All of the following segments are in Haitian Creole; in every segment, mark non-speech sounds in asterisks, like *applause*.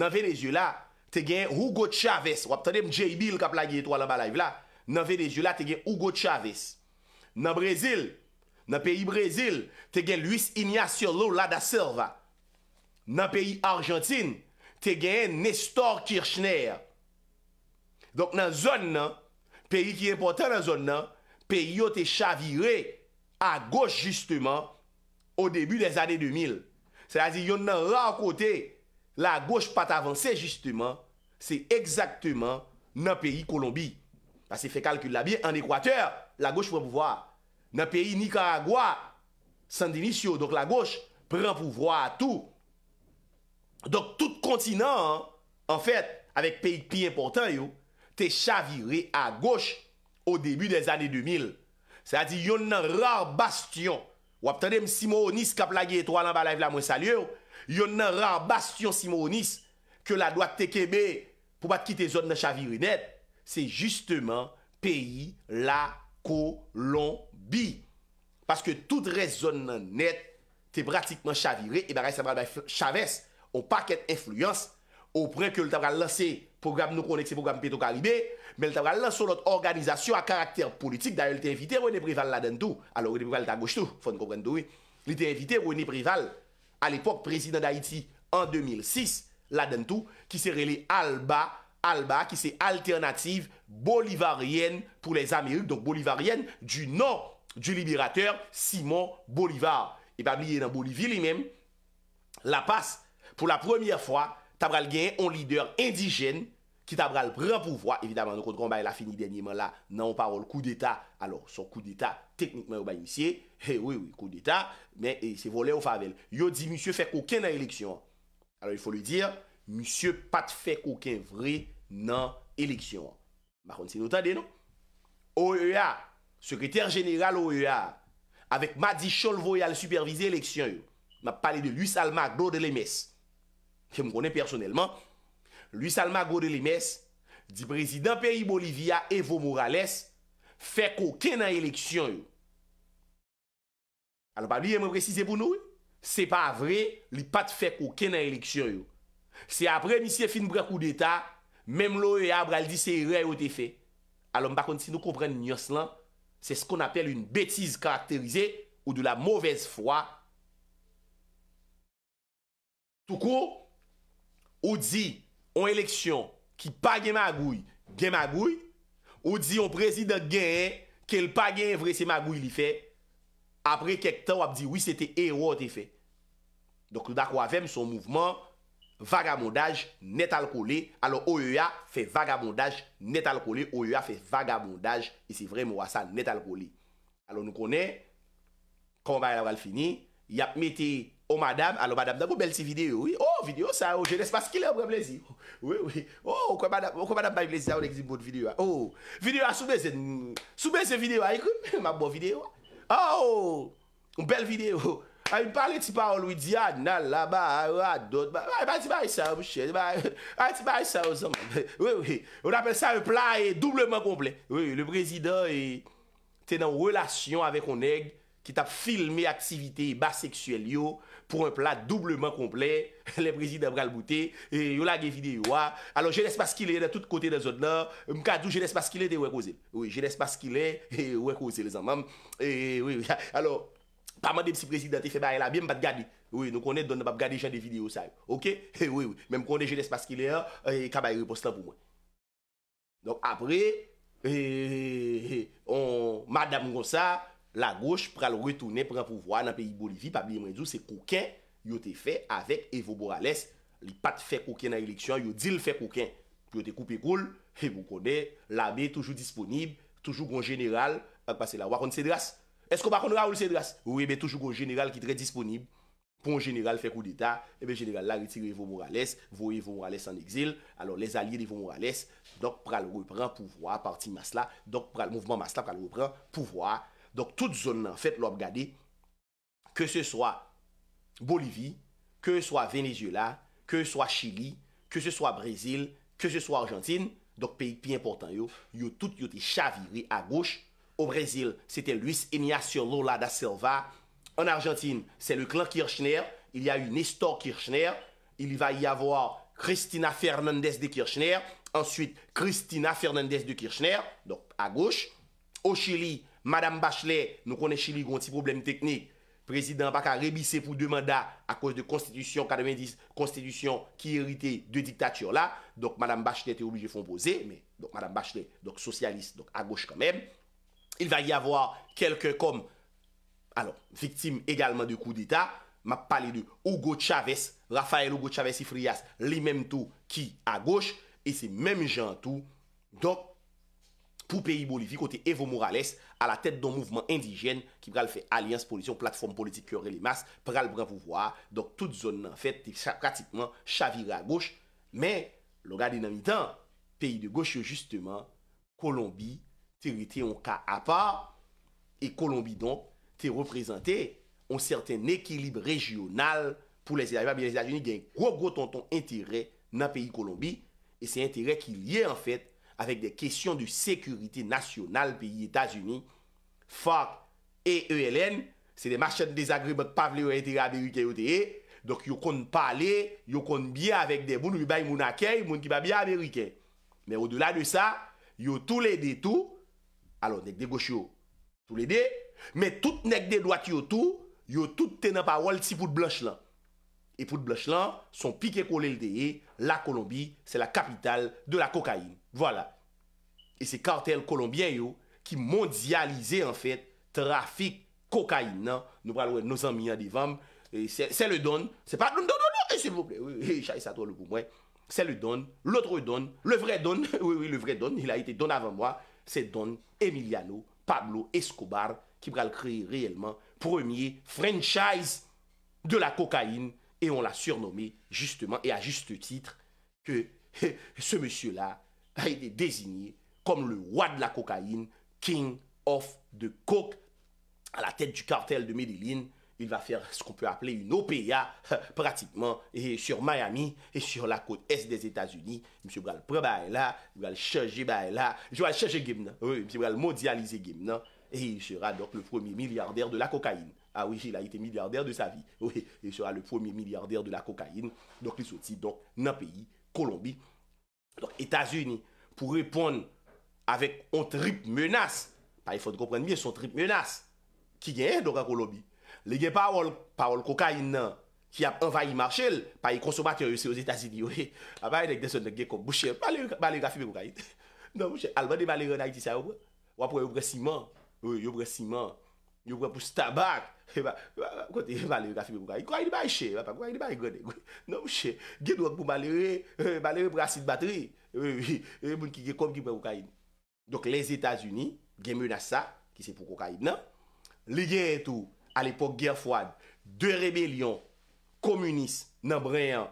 nan venezuela te gen Hugo Chavez nan venezuela te gen Hugo Chavez nan brezil nan peyi brezil te gen Luis Ignacio Lola da Silva nan peyi argentine te gen Nestor Kirchner nan zon nan peyi ki important nan zon nan peyi yo te chavire a goch justeman o debu de zade 2000 nan venezuela Se la zi yon nan rar kote, la goche pat avanse jisteman, se ekzakteman nan peyi Kolombi. Pas se fe kalku la biye, an ekwater, la goche pren pouvoi. Nan peyi Nicaragua, San Diniz yo, donk la goche pren pouvoi a tou. Donk tout kontinant, an fèt, avèk peyi pi important yo, te chavire a goche o debu de zanè 2000. Se la zi yon nan rar bastyon. Wap tanem Simonis kap lage etwa lan ba la ev la mwen salye ou, yon nan rambasyon Simonis ke la doat tekebe pou bat kite zon nan chavire net, se justeman peyi la Kolombi. Paske tout re zon nan net te pratikman chavire, e ba re sabran bay chaves, ou pak et influence, ou pren ke loutan pralansi program nou konekse program peto karibè, Mel tabral lan sou not organizasyon a karakter politik, daye l te invite Roueneprival Ladentou, alo Roueneprival ta gouche tou, foun koubrendou, l te invite Roueneprival, al epok prezident da Iti, an 2006, Ladentou, ki se rele Alba, ki se alternatif bolivaryen pou les Améli, do bolivaryen du nan du liberateur Simon Bolivar. E pa liye nan Bolivie li men, la pas, pou la premier fwa, tabral genye an lider indijenne, Kitabra l'pren pouvwa, evitaman nou kon kon ba E la fini denye man la nan ou parol kou d'Etat Alors son kou d'Etat teknikman ou ba inisye He woui woui kou d'Etat Men e, se vole ou favel Yo di Monsieur fèk okè nan eleksyon Alors il fò li dir Monsieur pat fèk okè vre nan eleksyon Ma konti se notade nou OEA Sekreter General OEA Avek ma di chol voyal supervise eleksyon yo Ma pale de l'Usalmak do de l'EMES Ke m konen e personelman Louis Salman Gaudé-Lemès, di prezident Peribolivya Evo Morales, fè kou kenan eleksyon yo. Alon pa li yè mè prezise pou nou, se pa vre, li pat fè kou kenan eleksyon yo. Se apre misye fin brek ou deta, mem lo e abral di se yè rey o te fè. Alon pa konti nou kou pren nyos lan, se skon apel un betiz karakterize ou de la mouvez fwa. Toukou, ou di, On eleksyon ki pa gen magouy, gen magouy, ou di yon prezide gen en, ke l pa gen en vre se magouy li fe, apre kek tan wap di oui se te ero a te fe. Donk nou da kwa vem son mouvman, vagabondaj net al kou li, alo OEA fe vagabondaj net al kou li, OEA fe vagabondaj, e se vre mou asan net al kou li. Alo nou konen, konba yon wale fini, yap meti... O oh, madame, alo madame, nan kon bel ti video. O video sa, o je nes paskile an preblezi. O, kon madame, kon madame bayblezi an, an ek di moun video. O, video an soubeze, soubeze video, ekon, mabou video. O, mbel video. An yon pale ti parol, wou di, nan la ba, an do, an ti bay sa, mouche, an ti bay sa. O, wè wè, wè. On apel sa, ou pla, e doubleman komple. O, le brezidan, te nan relasyon avek on eg, ki tap filme aktivite basseksuel yo, pou an plat dobleman komple, le prezident bral boute, yo la ge videyo wa, alo jenès paskile yon nan tout kote nan zon nan, mkado jenès paskile te wek oze, jenès paskile, wek oze le zanman, alo, pa man de msi prezidenti feba, yon la mwen bat gadi, mwen konen don nan bat gadi jan de videyo sa, *laughs* mwen konen jenès paskile, kabay repos lan pou mwen. Don apre, madame rosa, La gauche pral retoune pran pouvoi nan peyi Bolivie, pa biye mwen djou, se kouken yote fe avèk Evo Morales. Li pat fe kouken nan eleksyon, yote dil fe kouken. Yote koupe koul, Evo konè, la be toujou disponib, toujou kon jeneral, pa se la wakon sè dras. Esko wakon wakon sè dras? Ou ebe toujou kon jeneral ki dre disponib, pon jeneral fe kou d'Etat, ebe jeneral la retire Evo Morales, vou Evo Morales an exil, alò les alye Evo Morales, dok pral repren pouvoi, parti Masla, dok pral mouvman Masla pral Donc, toute zone, en fait, l'on que ce soit Bolivie, que ce soit Venezuela, que ce soit Chili, que ce soit Brésil, que ce soit Argentine, donc pays plus important, yo, yo tout yo chaviré à gauche. Au Brésil, c'était Luis Ignacio Lola da Silva. En Argentine, c'est le clan Kirchner. Il y a eu Nestor Kirchner. Il va y avoir Cristina Fernandez de Kirchner. Ensuite, Cristina Fernandez de Kirchner, donc à gauche. Au Chili, Madame Bachelet, nou konen chili gonti problem teknik, prezident baka rebise pou de mandat a kouz de konstitisyon 90, konstitisyon ki erite de diktatiyon la, donk Madame Bachelet te oubli je fon pose, donk Madame Bachelet, donk sosyalist, donk a goch kameb, il va y avouar kelke kom, alon, viktim egalman de kou d'eta, ma pale de Hugo Chavez, Rafael Hugo Chavez Ifriaz, li menm tou ki a goch, e se menm jan tou, donk, Vou peyi Bolivie kote Evo Morales a la tèt don mouvman indijen ki pral fè alians, polisyon, platform politik ki orrele mas, pral bran pouvoar. Donk tout zon nan fèt te pratikman chavire a goch. Men, lo gade nan mi tan, peyi de goch yo justeman, Kolombi te rite yon ka apa e Kolombi donk te reprezentè yon sèrten ekilibre rejyonal pou les Etats-Unis. A mi les Etats-Unis genk grok grok ton ton intere nan peyi Kolombi e se intere ki lye an fèt avèk de kesyon di sekuriti nasyonal piye Etasuni, fòk EELN, se de marchè de désagré bòt pa vle yo ete ge Amerike yo te e, dok yo konn pale, yo konn bie avèk de boun, yo bay moun akey, moun ki pa bie Amerike. Mè o delà de sa, yo tout lè de tout, alò, nek de gòsh yo, tout lè de, mè tout nek de doat yo tout, yo tout tenè pa wòl si pout blòch lan. Et pour le là, son piqué collé le la Colombie, c'est la capitale de la cocaïne. Voilà. Et c'est cartel colombien qui mondialisé en fait trafic cocaïne. Nous parlons nos amis en hein, devant C'est le don. C'est pas non non eh, s'il vous plaît. C'est le don. L'autre don. Le vrai don. *laughs* Oui, oui, le vrai don. Il a été don avant moi. C'est don Emiliano Pablo Escobar qui va le créer réellement premier franchise de la cocaïne et on l'a surnommé justement, et à juste titre, que *laughs* ce monsieur-là a été désigné comme le roi de la cocaïne, King of the Coke, à la tête du cartel de Medellín, Il va faire ce qu'on peut appeler une OPA *laughs* pratiquement et sur Miami et sur la côte est des États-Unis. Monsieur Bral là, il va le changer là, je le Oui, va le mondialiser et il sera donc le premier milliardaire de la cocaïne. Ah wè, il a ite milyardèr de sa vi. *laughs* Ouè, il sera le premier milyardèr de la kokain. Donc, il soti dans nan peyi, Kolombie. Donc, Etats-Unis, pou repondre avèk ontrip menas, pa y fòd comprenne myè, ontrip menas, ki gen yè, donk an Kolombie. Le gen pa wòl kokain nan, ki ap envahi Marshall, pa y konsomat yò yò se os Etats-Unis, ouè. A ba yè, dek deson de gen kom bouchè, malè, malè, gafi me koukain. Nan bouchè, almane malè yò nan iti sa wè. Wè pou y Kote malere gafi pou kokaid Kwaid ba e che Ge dwek pou malere Malere pou asit bateri Moun ki ge kom ki pou kokaid Dok les Etats-Unis Ge menasa ki se pou kokaid Li gen etou al epok gen fwad De rebelion Komunis nan breyan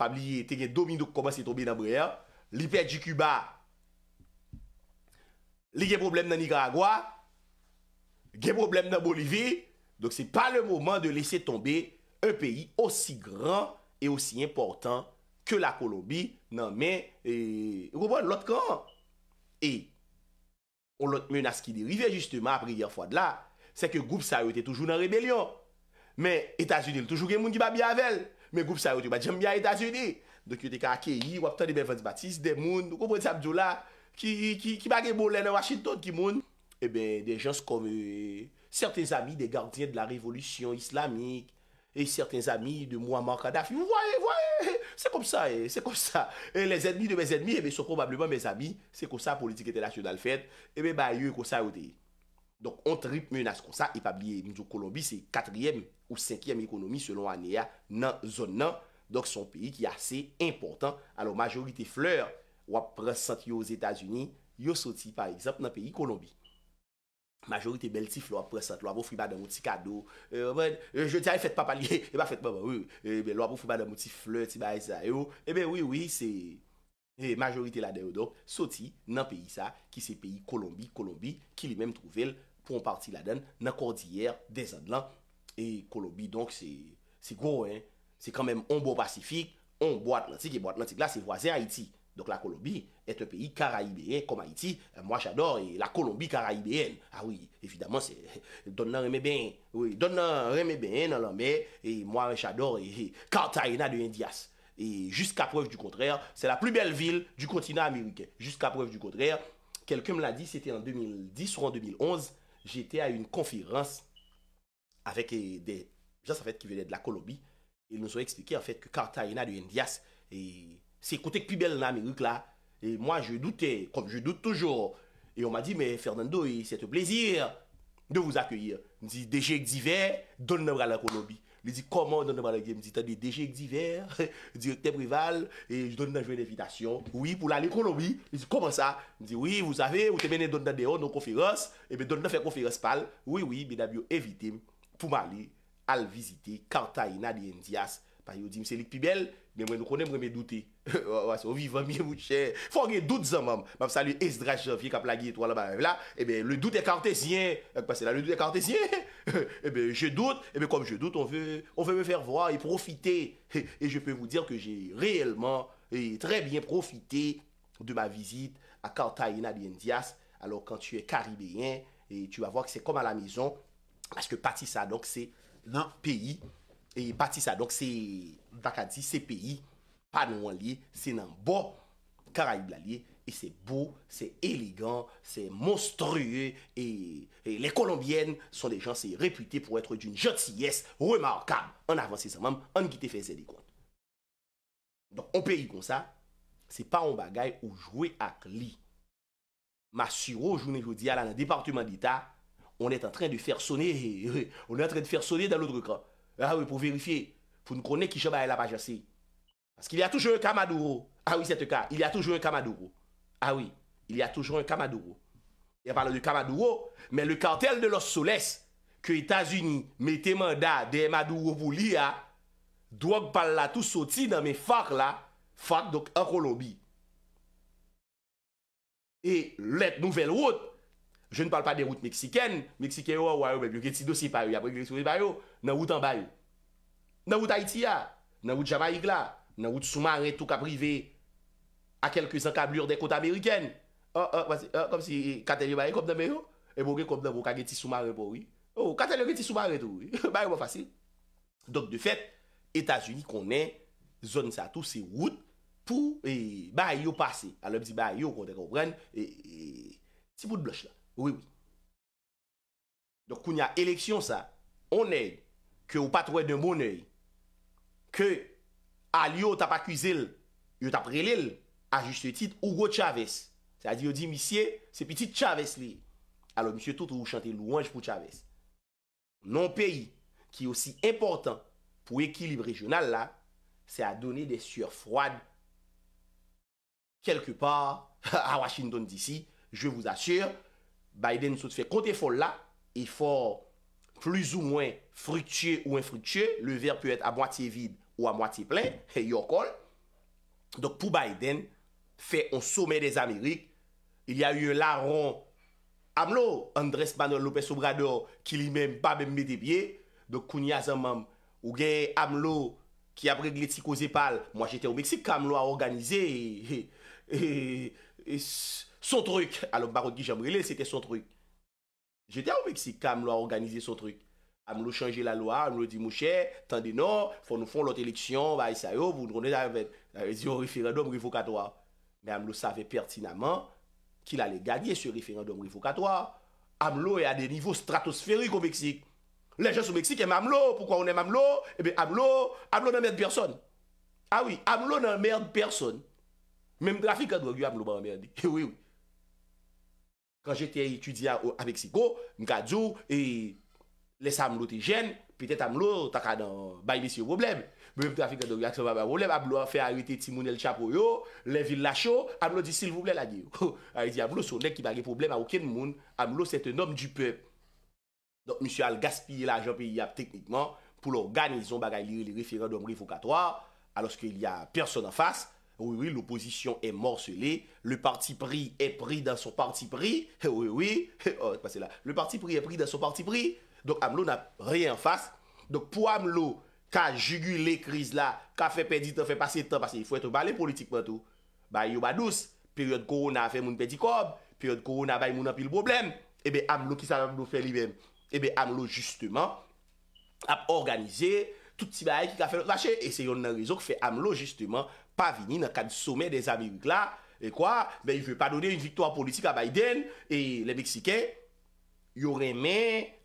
Pabliye te gen domino koman se tobe nan breyan Li per di Kuba Li gen problem nan Nicaragua Gen problem nan Bolivie Donk se pa le mouman de lese tombe un peyi osi gran e osi important ke la Kolombi nan men e... Roubon, lot kan? E, ou lot menas ki derive justeman apri yer fwa de la, se ke Goup Sao ete toujou nan rebelyon. Men, Etasunil toujou gen moun ki ba biavel. Men, Goup Sao ete ba djem bia Etasunil. Donk yo te ka akeyi, wap tan de Benfans Batis, de moun, Roubon Sabjola, eh ki, ki, ki, ki bag e bolen en Washington ki moun. E ben, de jans konve... Sertez ami de gardien de la revolusyon islamik. E sertez ami de Mouamad Kadhafi. Vwoye, vwoye, se kom sa e, se kom sa. E le zedmi de me zedmi, ebe sou probableman me zabi. Se ko sa politik etenasyonal fet, ebe ba yu e ko sa yote. Donk, ontrip menas kon sa, e pabliye Mzou Kolombi, se katriyem ou senkyem ekonomi selon aneya nan zon nan. Donk, son peyi ki ase important. Ano, majorite fleur wap presant yo z Etasuni, yo soti par ekzamp nan peyi Kolombi. Majorite bel ti flou apresante, lwa pou fwi badan mouti kado, euh, euh, je diya e fèt papalye, e ba fèt papalye, e be lwa pou fwi badan mouti flou, e be wii wii, se majorite la den yo do, soti nan peyi sa, ki se peyi Kolombi, Kolombi, ki li menm trouvel, pou an parti la den, nan kordiyer, de zan lan, e Kolombi, donk se, se gwo, se kan menm, on bo Pasifik, on bo Atlantik, e bo Atlantik la, se wazen Haiti. Donc la Colombie est un pays caraïbéen comme Haïti. Euh, moi j'adore la Colombie caraïbéenne. Ah oui, évidemment, c'est *laughs* Donna remède bien. Oui, Donna remède bien dans mais Et moi j'adore Cartagena de Indias. Et jusqu'à preuve du contraire, c'est la plus belle ville du continent américain. Jusqu'à preuve du contraire, quelqu'un me l'a dit, c'était en 2010 ou en 2011, j'étais à une conférence avec des gens fait, qui venaient de la Colombie. Ils nous ont expliqué en fait que Cartagena de Indias est... Se koute k pi bel nan Amerik la, e mwa je doute, kom je doute toujou, e on ma di, me Fernando e sete plezir de vouz akyeyir. Ndi, deje ek ziver, don nan bral akronobi. Ndi, di, koman don nan bral akyeyir? Ndi, ta di, deje ek ziver, *laughs* direkte prival, e j don nan jwen evitasyon. Oui, pou lan ekronobi. Ndi, di, koman sa? Ndi, di, oui, vous savez, ou te mene don nan deyon, non konferos, e eh be don nan fè konferos pal. Oui, oui, men a bi yo evite m pou mali al vizite karta y nan Il yo di plus belle mais bel, mais mais ne connais pas mes doutes. On vit bien, mon cher. Il faut que hein, je mam. Mam salu Esdraj la a plagié là-bas. Là, et eh ben, le doute est cartésien. Eh, parce que là, le est cartésien. *laughs* et eh ben, je doute. Comme comme je doute, on veut, on veut me faire voir et profiter. *laughs* Et je peux vous dire que j'ai réellement et très bien profité de ma visite à Cartagena de Indias. Alors, quand tu es caribéen, et tu vas voir que c'est comme à la maison. Parce que partie ça, donc, c'est un pays E bati sa, donk se baka di se peyi, pa nou an liye, se nan bo karaib la liye, e se bo, se elegan, se monstruye, e, e le kolombienne son de jans se repute pou etre d'un jotsiyes remarakam, an avansi sa mam, an gite fese di kont. Donk, an peyi kon sa, se pa an bagay ou jwe ak li. Ma siro, jounen joudi, ala nan departement d'ita, on et en train de fer sonne, *laughs* on et en train de fer sonne dan l'oudre kranj. Ah oui, pou verifiye, pou nou konnen ki chobay la pa jase. Pask il y a toujou yon Kamadouro. Ah oui, sete ka, il y a toujou yon Kamadouro. Ah oui, il y a toujou yon Kamadouro. Y a pala de Kamadouro, men le kantel de los soules ke Etats-Unis mette manda de Kamadouro vouli ya, dwo g pala tou soti nan me fak la, fak dok a kolombi. Et let nouvel wot, Je ne parle pas de route Mexikène. Mexikè yo, wè yo, mèl yon geti dosi pa yo, yabou yon geti dosi pa yo, nan woutan bayo. Nan wout Haiti ya, nan wout Jamaik la, nan wout Soumare tou ka prive a kelkè zan kablur den kont Ameriken. Oh, oh, wazè, oh, kom ah. oh, oh, oh, si kateri baye kom nan bayo, e mwouge kom nan wou ka geti Soumare pou wè. Oh, kateri baye kom nan wou ka geti Soumare tou wè. *laughs* Baye wò fasil. Dok de fèt, Etats-Unis konen zon sa tou se wout pou baye yo pase. A lèm di baye yo konten Oui, oui. Donc, quand il y a élection, ça, on est que au pas de mon oeil, que Alio t'a pas accusé, il t'a prélé à juste titre Hugo Chavez. C'est-à-dire, dit, monsieur, c'est petit Chavez là. » Alors, monsieur, tout vous chantez louange pour Chavez. Non pays qui est aussi important pour l'équilibre régional là, c'est à donner des sueurs froides quelque part *laughs* à Washington d'ici, je vous assure, Biden sou te fè. Kon te fò la, e fò plus ou mwen friktye ou infriktye, le ver pwè et a mwati vide ou a mwati plè, hey, *laughs* yo kol. Dok pou Biden, fè an somè des Amerik, il y a yon laron, amlo, Andres Manuel Lopez Obrador, ki li mèm pa mèm mè de bie, dok kounia zanman, ou gen amlo, ki apre gletik o zepal, mwa jete ou Meksik, kwa amlo a organize, e... e... e... e, e Son truc. Alok Barok Gijambele, c'était son truc. J'étais en Mexique quand Amlo a organisé son truc. Amlo a changé la loi. Amlo a dit, Mouchet, t'en dis non, faut nous font l'autre élection, va y sa yo, vous nous rendez à un référendum revocatoire. Mais Amlo savait pertinemment qu'il allait gagner ce référendum revocatoire. Amlo est à des niveaux stratosphériques au Mexique. Les gens au Mexique aiment Amlo. Pourquoi on aime Amlo? Eh bien, Amlo, Amlo n'est un merde personne. Ah oui, Amlo n'est un merde personne. Même l'Afrique a dit Amlo n Kan jete etudia a Meksiko, mka djou, e lesa amlo te jen, pete amlo takan an baymisi yo boblem. Mwen mte afik an do reaksyon vaba boblem, amlo an fey arite timoun el chapoyo, levil la chou, amlo di sil vouble la gye. A yi di amlo son dek ki bagi problem a ouken moun, amlo sete nom du pep. Donk msye al gaspye la ajan pe yi ap teknikman pou l'organizon bagay liye li referan do mri vokatoa, aloske yi a person an fase. Oui, oui, l'opposition est morcelée, le parti pris est pris dans son parti pris. *laughs* Oui, oui, *laughs* oh, là. Le parti pris est pris dans son parti pris. Donc AMLO n'a rien en face. Donc pour AMLO, a jugulé crise là, a fait perdre temps, fait passer temps, parce qu'il faut être balé politiquement tout. Bah, a bah, douce, période corona a fait mon petit corps, période corona ba mon pile problème. Et eh bien AMLO qui ça fait lui-même. Et eh bien AMLO justement a organisé Touti ba a yik la fe lout vache, e se yon nan rezon ki fe amlo justement pa vini nan kad soume des Amerik la, e kwa, be yon ve pa doni yon viktor politik a Biden, e le Meksiken, yon reme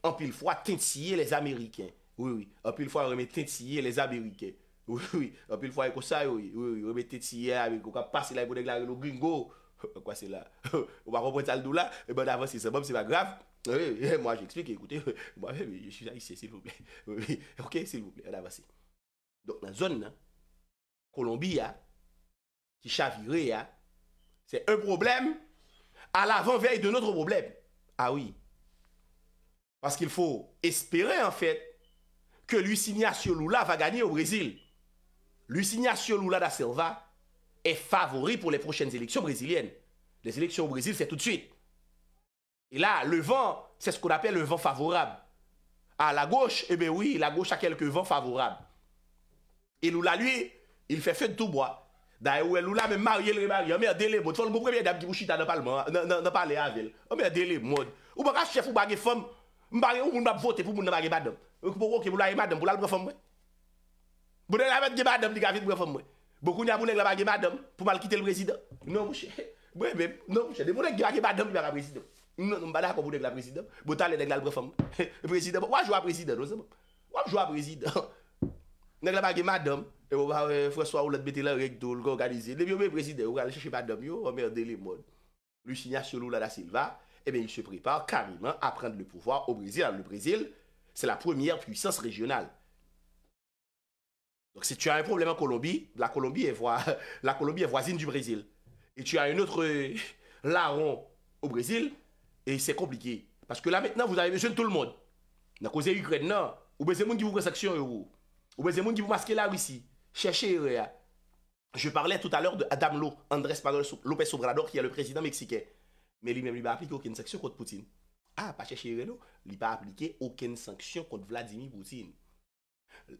an pil fwa tentiye les Ameriken. Oui, oui, an pil fwa reme tentiye les Ameriken. Oui, oui, an pil fwa ek osa, oui, oui, reme tentiye les Ameriken. Kwa pas yon la yon gingo, kwa se la, wakon pwet al dou la, e ben davansi se bom se va grav. *laughs* moi j'explique, écoutez, *laughs* je suis haïtien, s'il vous plaît. *laughs* ok, s'il vous plaît, on Donc la zone, Colombie, qui chavirait, c'est un problème à l'avant-veille de notre problème. Ah oui. Parce qu'il faut espérer en fait que Lucignaccio Lula va gagner au Brésil. Lucignaccio Lula da Silva est favori pour les prochaines élections brésiliennes. Les élections au Brésil, c'est tout de suite. La, le vent, se skon apel le vent favorab. A la goche, ebe eh oui, la goche a kelke vent favorab. Elou la lui, il fe fen touboa. Da e ou elou la, men mari el re mari. Ome, dele, mwot, fol mwopre mwen dame ki bouchita nan pale anvel. Ome, dele, mwot. Ou mwaka chef ou bagi fom, mwari ou moun mwap vote pou moun nan bagi badom. Ou kipo roke mwola e madom, mwola l brefom mwen. Mwone la mwen ge badom di gavit brefom mwen. Boku nya mwone la bagi madom pou mal kite l brezidon. Mwen mwose, mwen mwose, mwone Non, pas d'accord pour la présidente. Bon, t'as les la femme. Président, ouais, *laughs* joue à président, non, c'est bon. Ouais, joue à président. nest la bagé madame, et on ou euh, François Hollande mettre la règle tout Le vieux président, on va chercher madame yo, on merde les modes. Lucina Solula Silva, eh bien, il se prépare carrément à prendre le pouvoir au Brésil. le Brésil, c'est la première puissance régionale. Donc, si tu as un problème en Colombie, la Colombie est, voie, *laughs* la Colombie est voisine du Brésil. Et tu as un autre euh, *laughs* larron au Brésil, Et c'est compliqué. Parce que là maintenant, vous avez besoin de tout le monde. Na cause de l'Ukraine, non. Oubezé moun qui vous prend sanction en Europe. Oubezé moun qui vous masque la Russie. Chechez-le. Je parlais tout à l'heure de Adam Lowe, Andres Pagol López Obrador, qui est le président mexiquais. Mais lui-même, il ne va appliquer aucune sanction contre Poutine. Ah, pas chechez-le. Non. Il ne va appliquer aucune sanction contre Vladimir Poutine.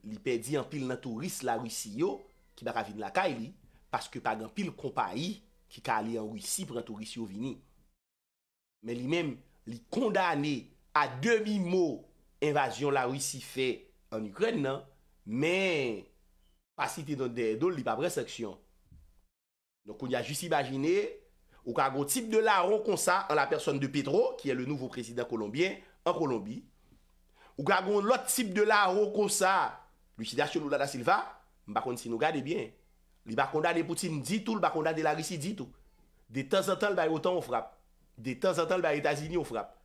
Il peut dire un pile dans tout le reste de la Russie, qui va raviner la caille, parce que pas un pile compagnie qui va aller en Russie pour un tout le reste de la Russie. men li men li kondane a demi mo invasyon la Rusi fe en Ukren nan, men pasite don de edol li pa bre seksyon. Don kon ya jis imagine, ou kago tip de la ron konsa an la person de Petro, ki e le nouvo presiden kolombien an Kolombie, ou kago lot tip de la ron konsa l'usidasyon ou la da Silva, mbakon si nou gade bien, li bakonda de Poutine ditou, l bakonda de la Rusi ditou, de tan san tan l bayotan ou frap. De temps en temps, le baritazini ou frappe.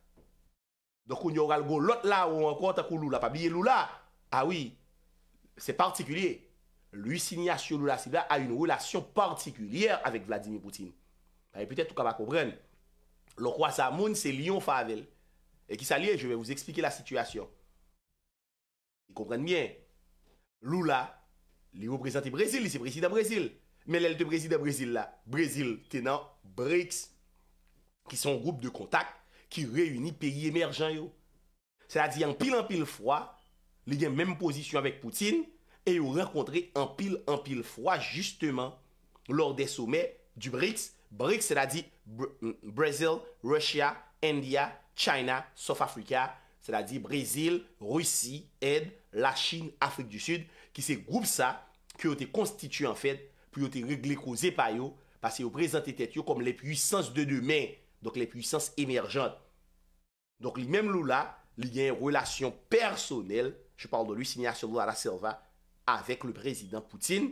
Donkou, nyo ral go lot ah la ou an konta kou lula. Pa biye lula, awi, se partikulie. Lui sinya sou lula sida a yon relasyon partikulier avek Vladimir Poutine. Awe, petet tou kama kompren. Loko a sa moun, se lion favel. E ki sa liye, je vey vous explike la sityasyon. Yi kompren bien. Lula, li yo prezanti brezil, li se prezident brezil. Men lel te prezident brezil la. Brezil, tenan, briks. ki son goup de kontak ki reuni peyi emerjan yo. Se la di an pil an pil fwa, li gen menm posisyon avèk Poutine, e yo renkontre an pil an pil fwa justeman lor de somè du BRICS. BRICS se la di Brazil, Russia, India, China, South Africa, se la di Brazil, Rusi, Ed, la Chine, Afrik du Sud, ki se goup sa ki yo te konstitu an fèd, pou yo te glikoze pa yo, pasi yo prezante tet yo kom le puissance de demèn donc les puissances émergentes. Donc lui-même Lula, il y a une relation personnelle, je parle de lui, à la Silva, avec le président Poutine.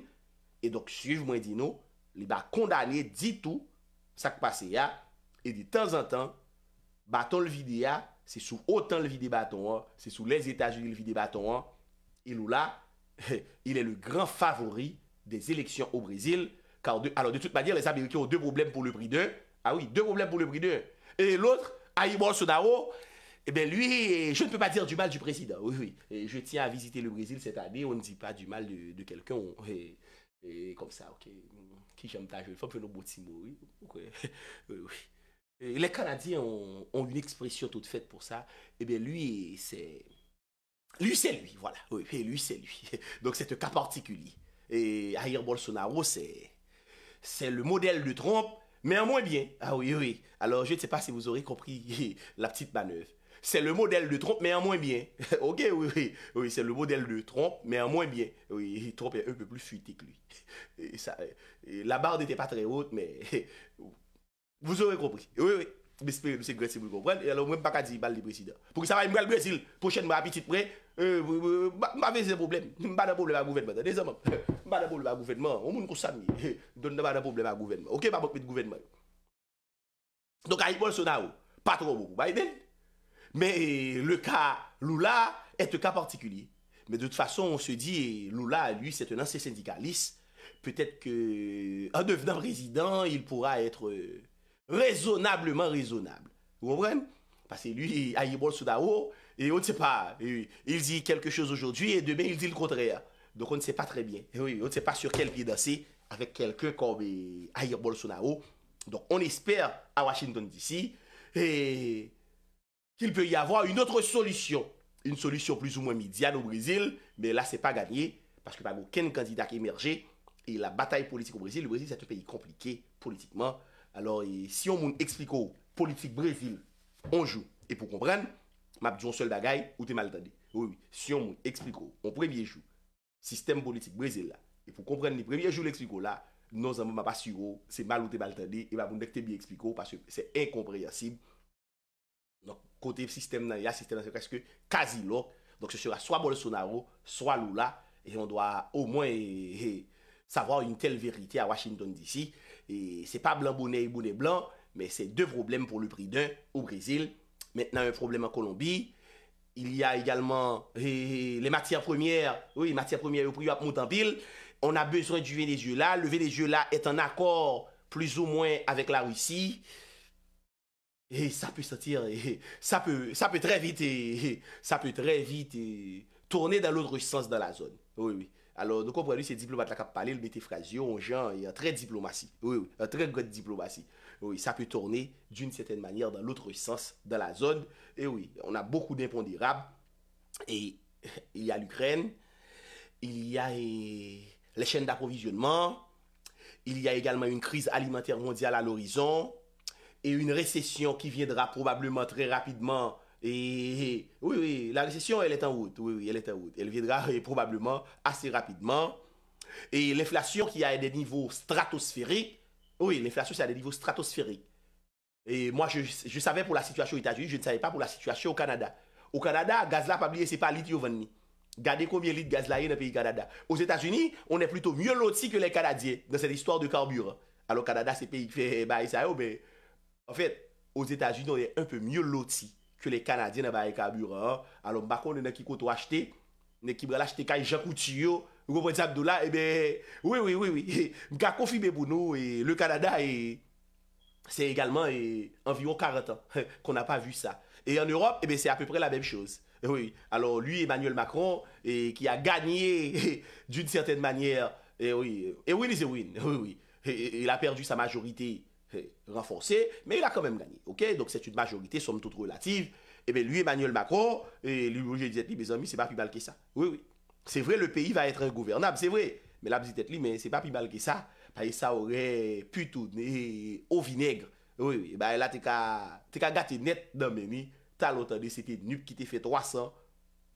Et donc, suivez-moi, Dino, il va condamner dit tout, ça qui passe hein. là, et de temps en temps, bâton le vidéo, hein. c'est sous autant le des bâton, hein. c'est sous les États-Unis le des bâton. Et Lula, *laughs* il est le grand favori des élections au Brésil, car alors de toute manière, les Américains ont deux problèmes pour le prix d'eux. Ah oui, deux problèmes pour le brideur. Et l'autre, Aïe Bolsonaro, eh bien lui, je ne peux pas dire du mal du président. Oui, oui. je tiens à visiter le Brésil cette année. On ne dit pas du mal de, quelqu'un. Et, comme ça, ok. Qui j'aime ta jeune femme, nos *laughs* beaux oui. oui, oui. les Canadiens ont, une expression toute faite pour ça. Eh bien lui, c'est... Lui, c'est lui, voilà. et lui, c'est lui. *laughs* Donc c'est un cas particulier. Et Jair Bolsonaro, c'est... C'est le modèle de Trump mais en moins bien, ah oui, oui, alors je ne sais pas si vous aurez compris *laughs* la petite manœuvre. C'est le modèle de trompe, mais en moins bien. *laughs* ok, oui, oui, oui, c'est le modèle de trompe, mais en moins bien. Oui, *laughs* trompe est un peu plus fuité que lui. Euh, la barre n'était pas très haute, mais vous aurez compris. Oui, oui. J'espère que c'est Grèce pour comprendre. Et alors, même pas qu'à dire, balle le président. Pour que ça va, me le Brésil, prochainement, à petit près, euh, m'avez des problèmes. pas de problème à gouvernement. Désolé, pas de problème à gouvernement. On m'en consomme. Donne pas de problème à gouvernement. Ok, pas de gouvernement. Donc, à Bolsonaro, pas trop beaucoup. Biden. Mais le cas Lula est un cas particulier. Mais de toute façon, on se dit, Lula, lui, c'est un ancien syndicaliste. Peut-être que en devenant président, il pourra être raisonnablement raisonnable. Vous comprenez Parce que lui, Aïe Bolsonaro, et on ne sait pas, il dit quelque chose aujourd'hui et demain il dit le contraire. Donc on ne sait pas très bien. Oui, on ne sait pas sur quel pied danser avec quelqu'un comme eh, Aïe Bolsonaro. Donc on espère à Washington DC qu'il peut y avoir une autre solution. Une solution plus ou moins médiane au Brésil, mais là c'est pas gagné parce que a aucun candidat qui émergé et la bataille politique au Brésil, le Brésil c'est un pays compliqué politiquement. Alors, si yon moun ekspliko, politik brezil, on jou, e pou kompren, map diyon sel bagay, ou te mal tade. Ou, si yon moun ekspliko, on previye jou, sistem politik brezil la, e pou kompren, ni previye jou l'ekspliko la, nou zanmou ma pa syou, se mal ou te mal tade, e ba moun dek te bi ekspliko, se enkompreyansib. Donc, kote yon sistem nan yon, sistem nan yon, kasi lòk, donc se sèra swa Bolsonaro, swa Lula, e yon doa ou mwen... savoir une telle vérité à Washington DC. Et c'est pas blanc bonnet et bonnet blanc, mais c'est deux problèmes pour le prix d'un au Brésil. Maintenant, un problème en Colombie. Il y a également les matières premières. Oui, les matières premières au prix à en pile. On a besoin du Venezuela. Le Venezuela est en accord plus ou moins avec la Russie. Et ça peut sortir, ça peut, ça peut très vite, ça peut très vite tourner dans l'autre sens dans la zone. Oui, oui. Alors, nous comprenons, c'est diplomate qui parlent, le il Phrasio, un genre, il y a très diplomatie, oui, oui, un très grande diplomatie. Oui, ça peut tourner d'une certaine manière dans l'autre sens, de la zone. Et oui, on a beaucoup d'impondérables. Et il y a l'Ukraine, il y a eh, les chaînes d'approvisionnement, il y a également une crise alimentaire mondiale à l'horizon et une récession qui viendra probablement très rapidement et oui, oui, la récession, elle est en route. Oui, oui, elle est en route. Elle viendra euh, probablement assez rapidement. Et l'inflation qui a des niveaux stratosphériques, oui, l'inflation, c'est à des niveaux stratosphériques. Et moi, je, savais pour la situation aux États-Unis, je ne savais pas pour la situation au Canada. Au Canada, gaz là, pas oublier, c'est pas litre Gardez combien de litres de gaz là y a dans le pays Canada. Aux États-Unis, on est plutôt mieux lotis que les Canadiens dans cette histoire de carburant. Alors, Canada, c'est pays qui fait bah, ça, mais oh, ben, en fait, aux États-Unis, on est un peu mieux loti que les Canadiens n'ont pas carburant. Alors, par contre, on qui coûte acheter, qui va acheter quand Jean Couture, vous comprenez Abdullah, eh bien, oui, oui, oui, oui. *laughs* Je confirme pour nous, et le Canada, c'est également environ 40 ans *laughs* qu'on n'a pas vu ça. Et en Europe, eh ben, c'est à peu près la même chose. Oui, alors lui, Emmanuel Macron, et, qui a gagné *laughs* d'une certaine manière, et eh oui, et win oui, oui. il a perdu sa majorité Eh, renfonser, men y la kanmen gani, ok, donk set yu majorite, somtout relative, e eh ben lui Emmanuel Macron, e li, lou je diset li, bezan mi, se pa pi malke sa, oui, c'est vrai, le peyi va etre ingouvernable, c'est vrai, men la bisitet li, men se pa pi malke sa, paye sa orè, putou, e, o vinegre, oui, e ben la te ka, te ka gate net, nan men mi, tal otan de sete nup, ki te fe 300,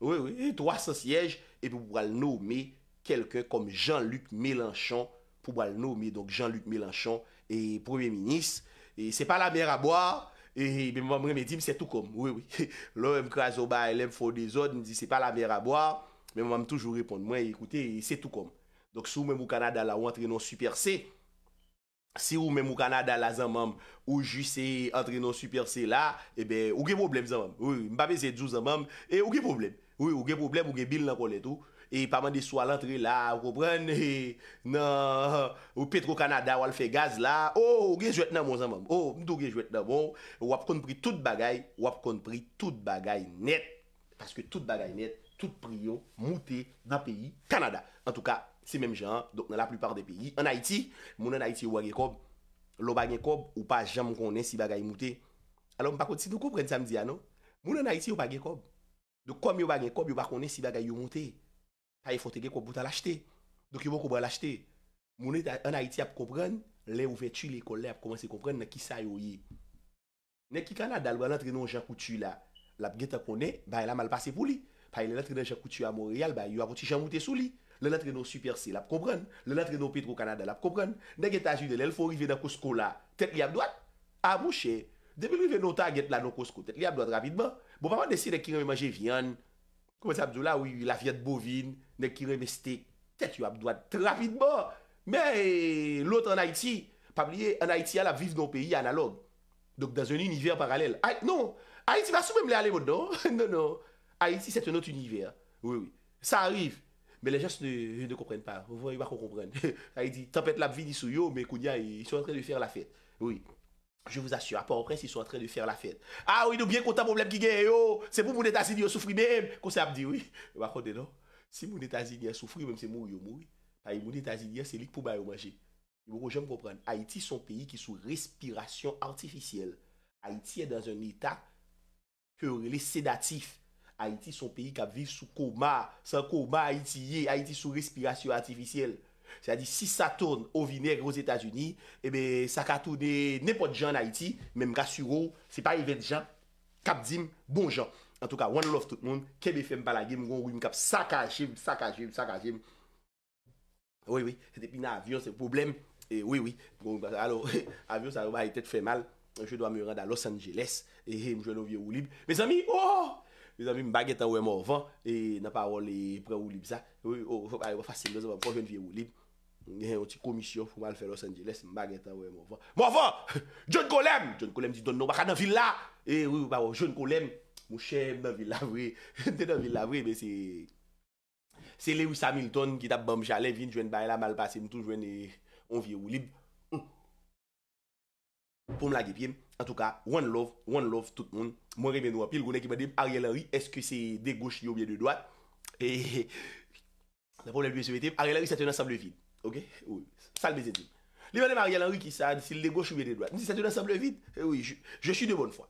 oui, oui, 300 sièj, e pou wale noume, kelke, kom Jean-Luc Dè e mòm jèm prè minis. E se pa la mer abwa. Dè mè mè mè dijm se tou kòm. Lan mè kwa zo ba e lem fo de zon. Se pa la mer abwa. Mè mè mè m나� j이�xon reponne mwa. Ekouté, se tou kòm. Sou mèm wou kanè dal aan trè nan super se. Si wou mèm wou kanè dal an zan mèm osouj se an trè nan super se la. E bè ou blèm zan mèm. M crè mè zèm zan mèm. Ou gel blèm. Ou bel nan kolè tou. E pa mande sou al antre la, wap kon pren e, nan, ou Petro Kanada wal fe gaz la, oh, ou, gej wet nan mou zan mam, ou, mdou gej wet nan mou, wap kon pri tout bagay, wap kon pri tout bagay net, paske tout bagay net, tout pri yo, mouté, nan peyi, Kanada, an tou ka, se menm jan, dok nan la plupar de peyi, an Haiti, mounen Haiti yo wage kob, lo bagay kob, ou pa jam konnen si bagay mouté, alo m pakot si nou koupren samdi ya ah nou, mounen Haiti yo bagay kob, do kom yo bagay kob, yo bakonnen si bagay yo mouté. A ye fote ge kwa boutan lachete. Dok yon bon kwa lachete. Mounen an Haiti ap kopren, le ouvechi le kol le ap komanse kopren ne ki sa yo ye. Ne ki Kanada lwa lantrenon Jean Coutu la, lap geta konen, baye la malpase pou li. Paye lantrenon Jean Coutu a Montreal, baye yo ap koti Jean Moutesou li. Lantrenon Super C la ap kopren, lantrenon Petro Kanada la ap kopren. Ne geta jude lel fo rive nan Kosko la, tet li ap doat. A bouche, debi rive nou ta get la nan Kosko, tet li ap doat rabidman. Bon paman desi de kireme maje vyan, Kwen sa Abdoula, oui, la viat bovin, nek kire meste, te tu abdouat rapidman. Men, lout an Haiti, pabliye, an Haiti al ap vif goun peyi, analogue. Dok, dan zon univer paralel. Ah, non, Haiti va sou mèm le alevou, non? *laughs* non? Non, non, Haiti, set unot univer. Oui, oui, sa arrive. Men, le jas ne komprenn pa. Voye wakon komprenn. *laughs* Haiti, tapet l'ap vini sou yo, men, kounia, y son entren de fèr la fèr. Oui, oui. Je vous assure, à part en presse, ils sont en train de faire la fête. Ah oui, nous bien comptons le problème qui gagne. C'est pour mon Etats-Unis, on souffre même. Quand ça a dit oui, il m'a raconté non. Si mon Etats-Unis souffre, même si mourit ou mourit, mon Etats-Unis, c'est lui qui peut m'arranger. Je veux comprendre. Haïti, c'est un pays qui est sous respiration artificielle. Haïti est dans un état que les sédatifs. Haïti, c'est un pays qui vit sous coma. C'est un coma Haïti. Haïti, c'est un pays qui vit sous respiration artificielle. Se a di, si sa toune o viner o Etats-Unis, ebe, eh sa ka toune nepo dijan na iti, men mga surou, se pa evè dijan, kap dijman, bon jan. En tout ka, one love tout moun, kebe fèm pala gen, mgon wè mkap sa ka jim, sa ka jim, sa ka jim. Wè wè, se depi nan avyon, se problem, wè wè. Alors, avyon sa wè mwen fè mal, jwè dwa mwen renda Los Angeles, e mwen jwè nou vye woulib. Me zami, wè zami, m bag etan wè mwen van, e nan pa wè le pre woulib sa. Wè wè, wè wè fasil, wè zan wè mwen fò jwen vye w Mwen gen yon ti komisyon pou mal fè Los Angeles, mba gen tan wè mwen fò. Mwen fò! John Colem! John Colem ti don non baka nan villa! E wè wè wè wè wè, John Colem, mwen chèm nan villa vwè. *laughs* Nan villa vwè, mwen se... Se le wè sa mil ton ki ta bèm jale vin, jwen baye la malpase mwen tou, jwen e... On vye woulib. Mm. Pou m la gepyem, an tou ka, one love, one love tout moun. Mwen remen wè, pil gounen ki mwen dem, Ariel Henry, eske se de gòsh yo bè de doat? E... Nè pou m lèm lèm, Ariel Henry se tè nan sam lè vin. Ok Oui. sale de tout. L'Ivan de Ariel Henry qui savent s'il est gauche ou bien de droite. C'est un ensemble vide. Eh oui, je, suis de bonne foi.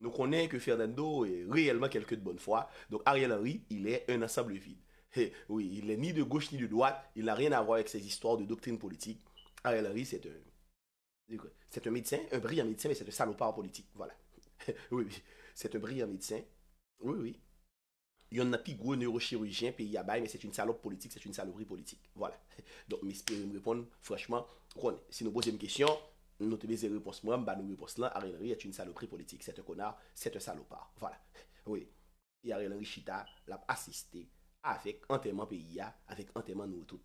Nous connaissons que Fernando est réellement quelqu'un de bonne foi. Donc Ariel Henry, il est un ensemble vide. Eh oui, il est ni de gauche ni de droite. Il n'a rien à voir avec ces histoires de doctrine politique. Ariel Henry, c'est un, c'est un médecin, un brillant médecin, mais c'est un salopard politique. Voilà. *laughs* oui, oui. C'est un brillant médecin. Oui, oui en a plus gros neurochirurgien à bail mais c'est une saloperie politique, c'est une saloperie politique. Voilà. *laughs* Donc, je espere me répondre franchement. si nous posons une question nous te moi réponse nous nous nous repons là. Ariel Henry est une saloperie politique. C'est un connard, c'est un salopard. Voilà. *laughs* Oui. Et Ariel Henry Chita l'a assisté avec entièrement PIA, avec avec nous nous tous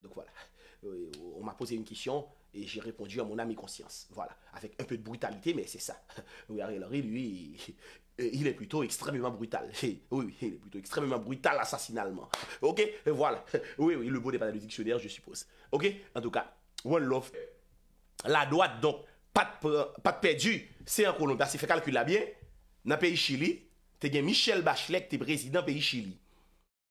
Donc voilà. *laughs* on m'a posé une question et j'ai répondu à mon ami conscience. Voilà. Avec un peu de brutalité, mais c'est ça. Oui, Ariel Henry, lui, euh, il est plutôt extrêmement brutal. *laughs* Oui, il est plutôt extrêmement brutal assassinalement. Ok, euh, voilà. *laughs* Oui, oui, le beau n'est pas dans le dictionnaire, je suppose. Ok, en tout cas, One Love. La droite, donc, pas de, perdu, c'est en Colombie. Si faites calcul calculer bien, dans le pays Chili, tu as Michel Bachelet, qui est président du pays Chili.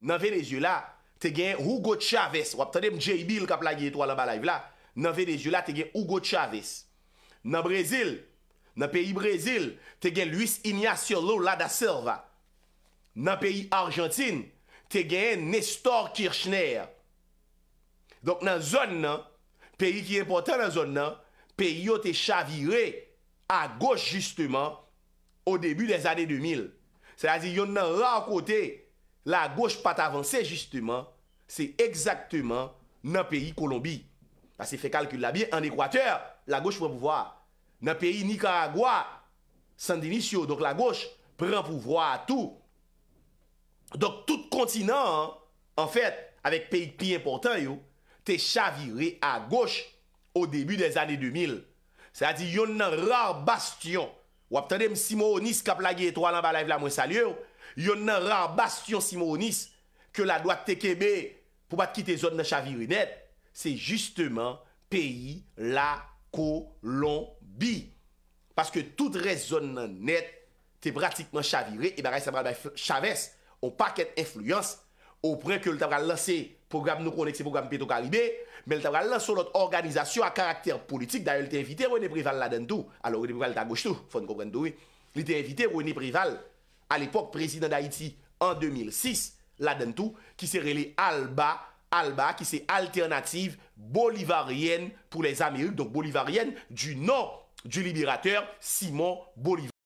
Dans Venezuela, tu as Hugo Chavez. Ou attendez, J. Bill qui a plagié toi là-bas live là. Dans Venezuela, tu as Hugo Chavez. Dans Brésil, Nan peyi Brezil, te gen Luis Ignacio Lola da Silva. Nan peyi Argentine, te gen Nestor Kirchner. Donk nan zon nan, peyi ki important nan zon nan, peyi yo te chavire a goch justyman o debu de zade 2000. Se la zi yon nan rar kote, la goch pat avanse justyman, se exaktyman nan peyi Kolombi. La se fe kalkyla bien an ekwater, la goch pou mouvoar. Nan peyi Nicaragua San denis yo, donk la goche Pren pou vwa a tou Donk tout kontinant En fèt, avèk peyi pi important yo Te chaviri a goche O debu des ane 2000 Sa di yon nan rar bastyon Wap tenem Simonis Kap la ge etwa nan balay vla mwen salye yo Yon nan rar bastyon Simonis Ke la doat te kebe Pou bat ki te zon nan chaviri net Se justeman Peyi la goche pou lombi. Paske tout rezon nan net, te pratikman chavire, e ba rey sabral bay chaves, ou paket influence, ou prek ke l'tabral lanse program nou konek, se program peto kalibè, men l'tabral lanse ou not organizasyon a karakter politik, daye l'te invite rweni prival la den tou, alo rweni prival ta goch tou, l'ite invite rweni prival, al epok prezident da iti, an 2006, la den tou, ki se rele alba, ALBA, qui c'est Alternative Bolivarienne pour les Amériques, donc bolivarienne du nom du libérateur Simon Bolivar.